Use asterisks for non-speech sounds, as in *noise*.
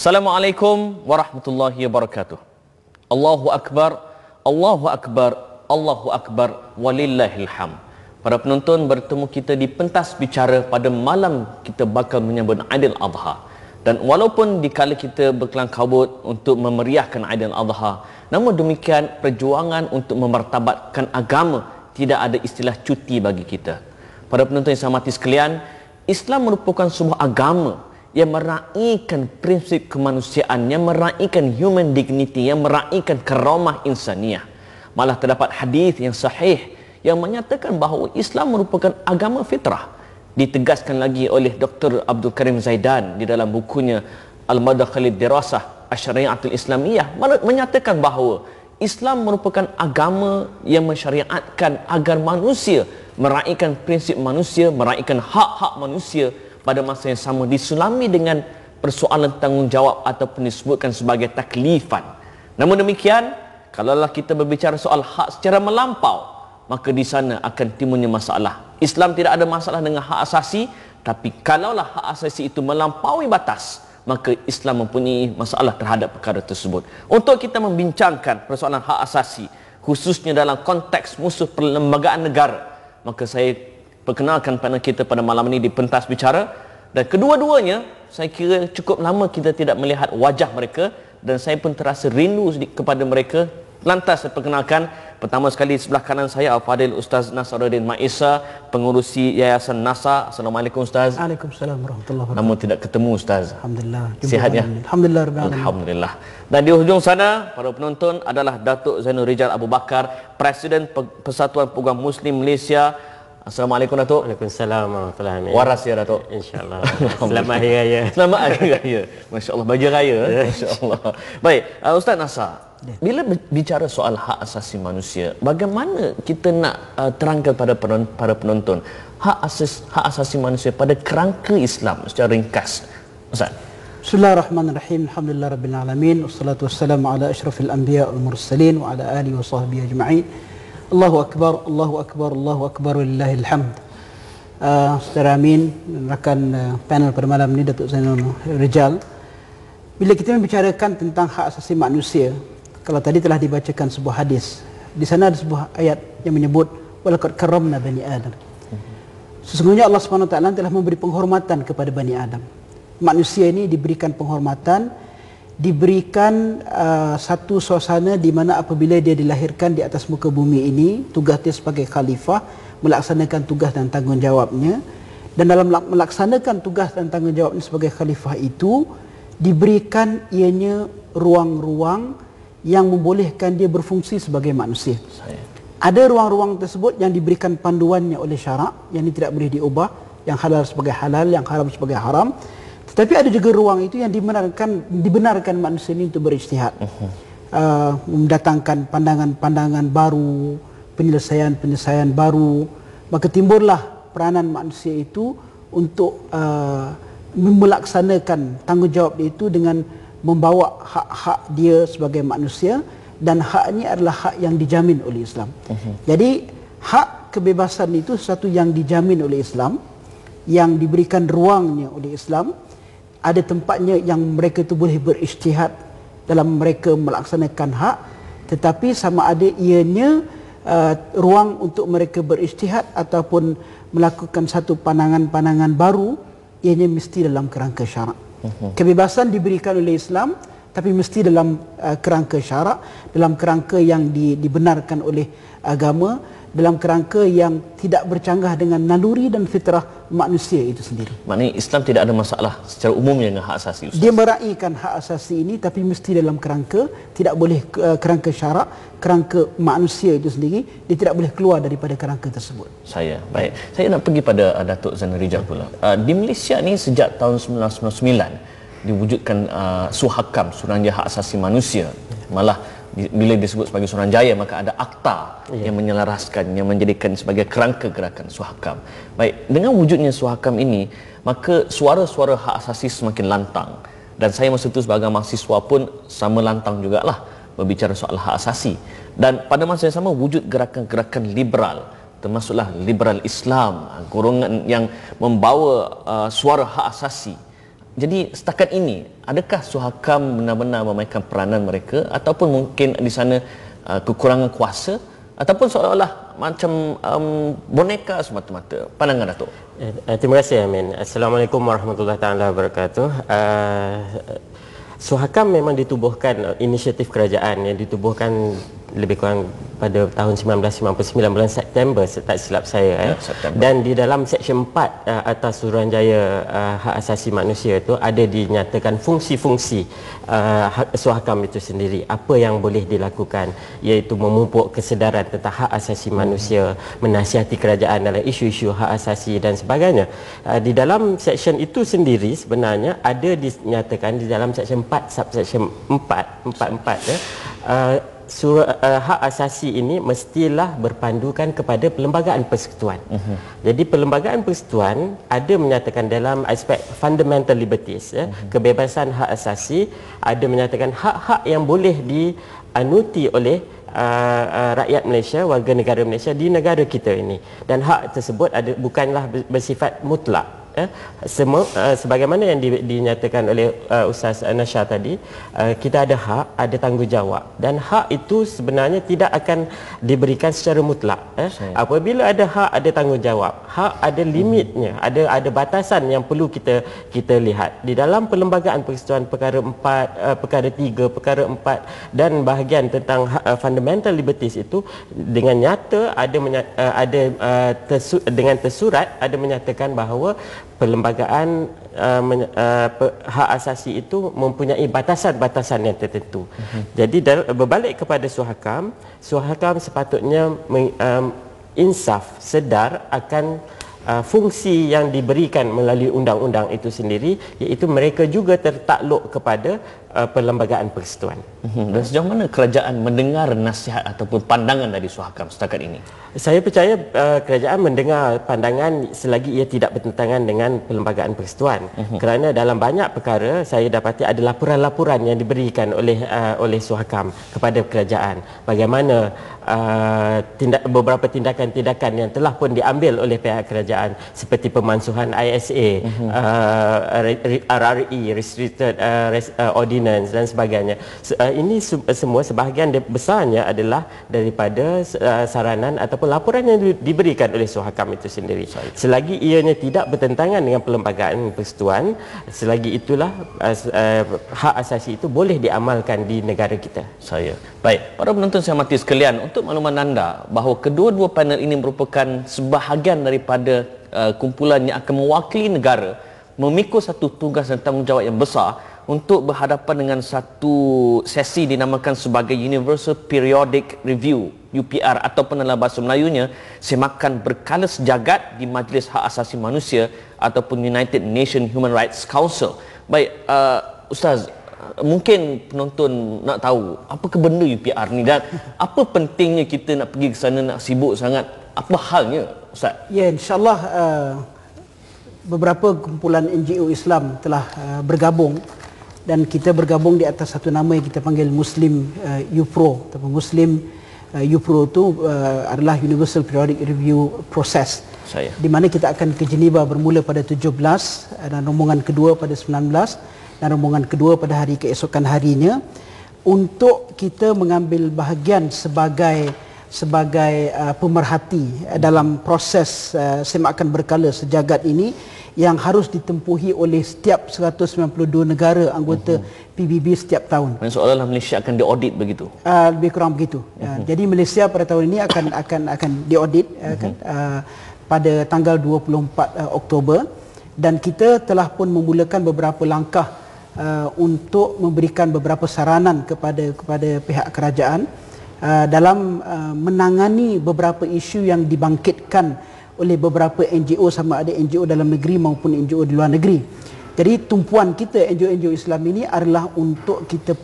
Assalamualaikum warahmatullahi wabarakatuh. Allahu akbar, Allahu akbar, Allahu akbar walillahil ham. Para penonton bertemu kita di pentas bicara pada malam kita bakal menyambut Aidil Adha. Dan walaupun di kala kita berkelang kabut untuk memeriahkan Aidil Adha, namun demikian perjuangan untuk memartabatkan agama tidak ada istilah cuti bagi kita. Para penonton yang saya mati sekalian, Islam merupakan sebuah agama yang meraihkan prinsip kemanusiaan, yang meraihkan human dignity, yang meraihkan keramah insaniah. Malah terdapat hadis yang sahih yang menyatakan bahawa Islam merupakan agama fitrah. Ditegaskan lagi oleh Dr. Abdul Karim Zaidan di dalam bukunya Al-Madakhalid Dirasah Asyariatul Islamiyah menyatakan bahawa Islam merupakan agama yang mensyariatkan agar manusia meraihkan prinsip manusia, meraihkan hak-hak manusia pada masa yang sama disulami dengan persoalan tanggungjawab ataupun disebutkan sebagai taklifan. Namun demikian, kalaulah kita berbicara soal hak secara melampau, maka di sana akan timbulnya masalah. Islam tidak ada masalah dengan hak asasi, tapi kalaulah hak asasi itu melampaui batas, maka Islam mempunyai masalah terhadap perkara tersebut. Untuk kita membincangkan persoalan hak asasi, khususnya dalam konteks musuh perlembagaan negara, maka saya perkenalkan panel kita pada malam ini di pentas bicara dan kedua-duanya saya kira cukup lama kita tidak melihat wajah mereka dan saya pun terasa rindu kepada mereka lantas saya perkenalkan pertama sekali sebelah kanan saya Al-Fadil Ustaz Nasaruddin Maisa pengurusi Yayasan NASA Assalamualaikum Ustaz Waalaikumsalam Warahmatullahi Wabarakatuh lama tidak ketemu Ustaz Alhamdulillah sihat ya Alhamdulillah Alhamdulillah dan di hujung sana para penonton adalah Datuk Zainul Rijal Abu Bakar Presiden Persatuan Pegawai Muslim Malaysia Assalamualaikum Datuk. Waalaikumsalam warahmatullahi wabarakatuh. Waras ya Datuk. Insya-Allah. *laughs* Selamat hari raya. Selamat hari raya. Masya-Allah baja raya. Eh? Masya-Allah. Baik, uh, Ustaz Nasar. Bila bicara soal hak asasi manusia, bagaimana kita nak uh, terangkan pada penon- para penonton hak asas hak asasi manusia pada kerangka Islam secara ringkas? Ustaz. Bismillahirrahmanirrahim. Alhamdulillah rabbil alamin. Wassalatu wassalamu ala asyrafil anbiya wal mursalin wa ala alihi wa sahbihi ajma'in. Allahu Akbar, Allahu Akbar, Allahu Akbar, Wallahil Hamd. Uh, ah, Amin, rakan uh, panel pada malam ini, Datuk Zainal Rijal. Bila kita membicarakan tentang hak asasi manusia, kalau tadi telah dibacakan sebuah hadis, di sana ada sebuah ayat yang menyebut, Walakad karamna bani Adam. Sesungguhnya Allah SWT telah memberi penghormatan kepada bani Adam. Manusia ini diberikan penghormatan, diberikan uh, satu suasana di mana apabila dia dilahirkan di atas muka bumi ini tugas dia sebagai khalifah melaksanakan tugas dan tanggungjawabnya dan dalam melaksanakan tugas dan tanggungjawabnya sebagai khalifah itu diberikan ianya ruang-ruang yang membolehkan dia berfungsi sebagai manusia. Ada ruang-ruang tersebut yang diberikan panduannya oleh syarak yang ini tidak boleh diubah, yang halal sebagai halal, yang haram sebagai haram. Tetapi ada juga ruang itu yang dibenarkan dibenarkan manusia ini untuk beristihad. Uh-huh. Uh, mendatangkan pandangan-pandangan baru, penyelesaian-penyelesaian baru. Maka timbullah peranan manusia itu untuk uh, melaksanakan tanggungjawab itu dengan membawa hak-hak dia sebagai manusia dan hak ini adalah hak yang dijamin oleh Islam. Uh-huh. Jadi hak kebebasan itu satu yang dijamin oleh Islam yang diberikan ruangnya oleh Islam ada tempatnya yang mereka tu boleh berisytihad dalam mereka melaksanakan hak tetapi sama ada ianya uh, ruang untuk mereka berisytihad ataupun melakukan satu pandangan-pandangan baru ianya mesti dalam kerangka syarak mhm. kebebasan diberikan oleh Islam tapi mesti dalam uh, kerangka syarak dalam kerangka yang di, dibenarkan oleh agama dalam kerangka yang tidak bercanggah dengan naluri dan fitrah manusia itu sendiri. Maknanya Islam tidak ada masalah secara umumnya dengan hak asasi Ustaz. Dia meraihkan hak asasi ini tapi mesti dalam kerangka, tidak boleh eh, kerangka syarak, kerangka manusia itu sendiri, dia tidak boleh keluar daripada kerangka tersebut. Saya, baik. Saya nak pergi pada uh, Datuk Zain Rijal pula. Uh, di Malaysia ni sejak tahun 1999, diwujudkan uh, suhakam, suranja hak asasi manusia. Malah bila disebut sebagai seorang jaya maka ada akta ya. yang menyelaraskan yang menjadikan sebagai kerangka gerakan suhakam baik dengan wujudnya suhakam ini maka suara-suara hak asasi semakin lantang dan saya masa itu sebagai mahasiswa pun sama lantang jugalah berbicara soal hak asasi dan pada masa yang sama wujud gerakan-gerakan liberal termasuklah liberal Islam ah, golongan yang membawa uh, suara hak asasi jadi setakat ini adakah suhakam benar-benar memainkan peranan mereka ataupun mungkin di sana uh, kekurangan kuasa ataupun seolah-olah macam um, boneka semata-mata pandangan Datuk. Eh, eh terima kasih Amin. Assalamualaikum warahmatullahi taala wabarakatuh. Uh, suhakam memang ditubuhkan uh, inisiatif kerajaan yang ditubuhkan lebih kurang pada tahun 1999 bulan September tak silap saya eh. Ya, dan di dalam seksyen 4 uh, atas Suruhanjaya uh, Hak Asasi Manusia itu ada dinyatakan fungsi-fungsi uh, eh, hak suhakam itu sendiri apa yang boleh dilakukan iaitu memupuk kesedaran tentang hak asasi hmm. manusia menasihati kerajaan dalam isu-isu hak asasi dan sebagainya uh, di dalam seksyen itu sendiri sebenarnya ada dinyatakan di dalam seksyen 4 subseksyen 4 44 ya uh, surat uh, eh, hak asasi ini mestilah berpandukan kepada perlembagaan persekutuan. Uh-huh. Jadi perlembagaan persekutuan ada menyatakan dalam aspek fundamental liberties ya, uh-huh. kebebasan hak asasi ada menyatakan hak-hak yang boleh dianuti oleh Uh, uh, rakyat Malaysia, warga negara Malaysia di negara kita ini dan hak tersebut ada, bukanlah bersifat mutlak ya semua uh, sebagaimana yang di, dinyatakan oleh uh, ustaz Anasha tadi uh, kita ada hak ada tanggungjawab dan hak itu sebenarnya tidak akan diberikan secara mutlak ya apabila ada hak ada tanggungjawab hak ada limitnya hmm. ada ada batasan yang perlu kita kita lihat di dalam perlembagaan persetuan perkara 4 uh, perkara 3 perkara 4 dan bahagian tentang uh, fundamental liberties itu dengan nyata ada menya, uh, ada uh, tersu, dengan tersurat ada menyatakan bahawa perlembagaan uh, uh, hak asasi itu mempunyai batasan-batasan yang tertentu. Uh-huh. Jadi dal- berbalik kepada Suhakam, Suhakam sepatutnya men, um, insaf sedar akan uh, fungsi yang diberikan melalui undang-undang itu sendiri iaitu mereka juga tertakluk kepada uh, perlembagaan persekutuan. Hmm. Dan sejauh mana kerajaan mendengar nasihat ataupun pandangan dari Suhakam setakat ini? Saya percaya uh, kerajaan mendengar pandangan selagi ia tidak bertentangan dengan perlembagaan persekutuan. Hmm. Kerana dalam banyak perkara saya dapati ada laporan-laporan yang diberikan oleh uh, oleh Suhakam kepada kerajaan. Bagaimana uh, tindak, beberapa tindakan-tindakan yang telah pun diambil oleh pihak kerajaan seperti pemansuhan ISA, uh-huh. Mhm. uh, RRE, e, Restricted uh, Res, uh, Ordinance dan sebagainya. So, uh, ini semua sebahagian besarnya adalah daripada uh, saranan ataupun laporan yang diberikan oleh Suhakam itu sendiri. Sorry. Selagi ianya tidak bertentangan dengan perlembagaan persetuan, selagi itulah uh, uh, hak asasi itu boleh diamalkan di negara kita. Saya. Baik, para penonton saya mati sekalian untuk untuk makluman anda bahawa kedua-dua panel ini merupakan sebahagian daripada uh, kumpulan yang akan mewakili negara memikul satu tugas dan tanggungjawab yang besar untuk berhadapan dengan satu sesi dinamakan sebagai Universal Periodic Review UPR ataupun dalam bahasa Melayunya semakan berkala sejagat di Majlis Hak Asasi Manusia ataupun United Nations Human Rights Council. Baik, uh, Ustaz, mungkin penonton nak tahu apa ke benda UPR ni dan apa pentingnya kita nak pergi ke sana nak sibuk sangat apa halnya ustaz ya insyaallah uh, beberapa kumpulan NGO Islam telah uh, bergabung dan kita bergabung di atas satu nama yang kita panggil Muslim eh, UPRO atau Muslim UPRO uh, itu uh, adalah Universal Periodic Review Process Saya. di mana kita akan ke Geneva bermula pada 17 dan rombongan kedua pada 19 dan rombongan kedua pada hari keesokan harinya untuk kita mengambil bahagian sebagai sebagai uh, pemerhati uh, dalam proses uh, semakan berkala sejagat ini yang harus ditempuhi oleh setiap 192 negara anggota uh-huh. Mhm. PBB setiap tahun. Maksudnya seolah Malaysia akan diaudit begitu. Uh, lebih kurang begitu. Uh-huh. Uh, mhm. jadi Malaysia pada tahun ini akan akan akan diaudit uh, uh-huh. uh, pada tanggal 24 uh, Oktober dan kita telah pun memulakan beberapa langkah uh, untuk memberikan beberapa saranan kepada kepada pihak kerajaan uh, dalam uh, menangani beberapa isu yang dibangkitkan oleh beberapa NGO sama ada NGO dalam negeri maupun NGO di luar negeri. Jadi tumpuan kita NGO-NGO Islam ini adalah untuk kita